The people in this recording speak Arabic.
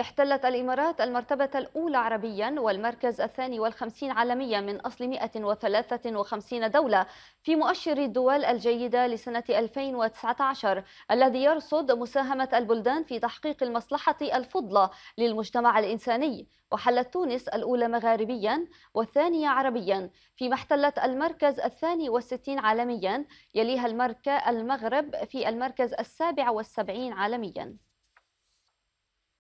احتلت الإمارات المرتبة الأولى عربيا والمركز الثاني والخمسين عالميا من أصل 153 دولة في مؤشر الدول الجيدة لسنة 2019 الذي يرصد مساهمة البلدان في تحقيق المصلحة الفضلى للمجتمع الإنساني وحلت تونس الأولى مغاربيا والثانية عربيا فيما احتلت المركز الثاني والستين عالميا يليها المغرب في المركز السابع والسبعين عالميا